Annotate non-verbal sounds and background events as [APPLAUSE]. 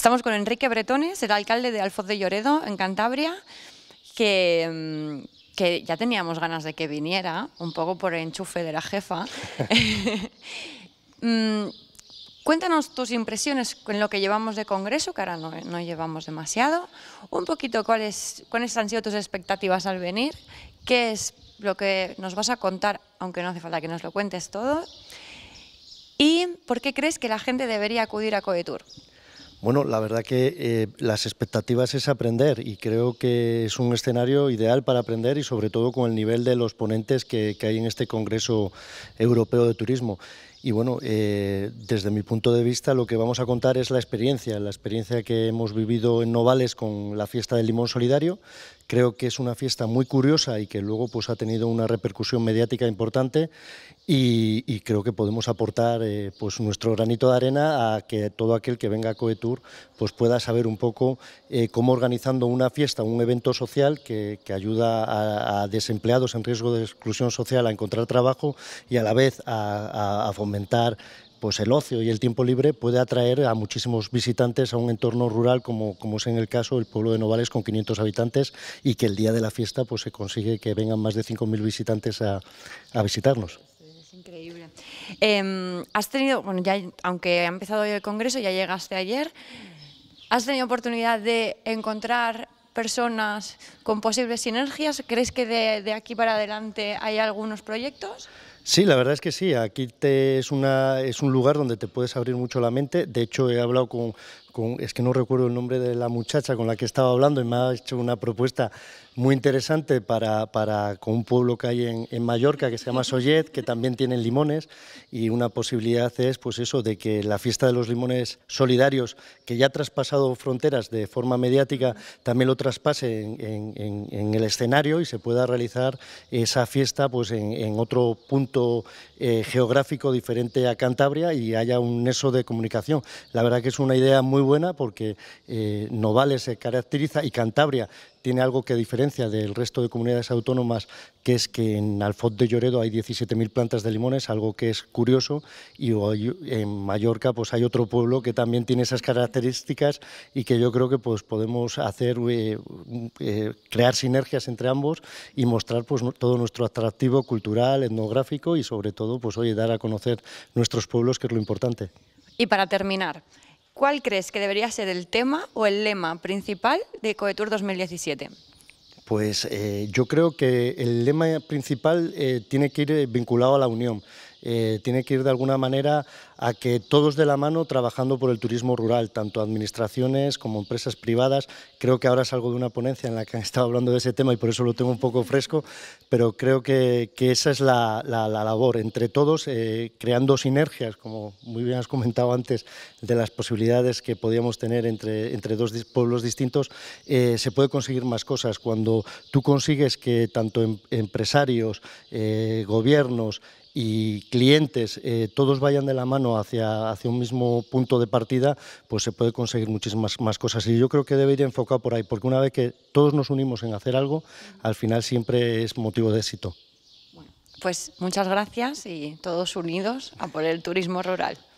Estamos con Enrique Bretones, el alcalde de Alfoz de Lloredo, en Cantabria, mm, que, ya teníamos ganas de que viniera, un poco por el enchufe de la jefa. [LAUGHS] [LAUGHS] Mm, cuéntanos tus impresiones con lo que llevamos de Congreso, que ahora no, llevamos demasiado, un poquito cuáles, han sido tus expectativas al venir, qué es lo que nos vas a contar, aunque no hace falta que nos lo cuentes todo, y por qué crees que la gente debería acudir a Coetur. Bueno, la verdad que eh, las expectativas es aprender y creo que es un escenario ideal para aprender y sobre todo con el nivel de los ponentes que, hay en este Congreso Europeo de Turismo. Y bueno, eh, desde mi punto de vista lo que vamos a contar es la experiencia, la experiencia que hemos vivido en Novales con la fiesta del limón solidario, Creo que es una fiesta muy curiosa y que luego pues, ha tenido una repercusión mediática importante y, creo que podemos aportar eh, pues, nuestro granito de arena a que todo aquel que venga a Coetur pues, pueda saber un poco eh, cómo organizando una fiesta, un evento social que, ayuda a, desempleados en riesgo de exclusión social a encontrar trabajo y a la vez a fomentar pues el ocio y el tiempo libre puede atraer a muchísimos visitantes a un entorno rural como, como es en el caso del pueblo de Novales con 500 habitantes y que el día de la fiesta pues se consigue que vengan más de 5.000 visitantes a, a visitarnos. Es increíble. Em, has tenido, bueno, ya aunque ha empezado hoy el congreso, ya llegaste ayer, ¿has tenido oportunidad de encontrar personas con posibles sinergias? ¿Crees que de, de aquí para adelante hay algunos proyectos? Sí, la verdad es que sí. Aquí te, es, una, es un lugar donde te puedes abrir mucho la mente. De hecho, he hablado con, es que no recuerdo el nombre de la muchacha con la que estaba hablando y me ha hecho una propuesta muy interesante para, para con un pueblo que hay en, en, Mallorca que se llama [LAUGHS] Sollet, que también tienen limones y una posibilidad es pues eso de que la fiesta de los limones solidarios, que ya ha traspasado fronteras de forma mediática, también lo traspase en, en, en el escenario y se pueda realizar esa fiesta pues en otro punto eh, geográfico diferente a Cantabria y haya un nexo de comunicación. La verdad que es una idea muy buena porque eh, Novales se caracteriza y Cantabria tiene algo que diferencia del resto de comunidades autónomas, que es que en Alfot de Lloredo hay 17.000 plantas de limones, algo que es curioso, y en Mallorca pues hay otro pueblo que también tiene esas características y que yo creo que pues podemos hacer, eh, eh, crear sinergias entre ambos y mostrar pues todo nuestro atractivo cultural, etnográfico y sobre todo pues oye, dar a conocer nuestros pueblos, que es lo importante. Y para terminar, ¿Cuál crees que debería ser el tema o el lema principal de Coetur 2017? Pues eh, yo creo que el lema principal eh, tiene que ir eh, vinculado a la unión. Eh, tiene que ir de alguna manera a que todos de la mano trabajando por el turismo rural, tanto administraciones como empresas privadas. Creo que ahora salgo de una ponencia en la que han [LAUGHS] estado hablando de ese tema y por eso lo tengo un poco fresco, pero creo que, esa es la, labor entre todos, eh, creando sinergias, como muy bien has comentado antes, de las posibilidades que podíamos tener entre, dos pueblos distintos, eh, se puede conseguir más cosas. Cuando tú consigues que tanto em-, empresarios, gobiernos, y clientes eh, todos vayan de la mano hacia, hacia un mismo punto de partida, pues se puede conseguir muchísimas más cosas. Y yo creo que debe ir enfocado por ahí, porque una vez que todos nos unimos en hacer algo, al final siempre es motivo de éxito. Pues muchas gracias y todos unidos a por el turismo rural.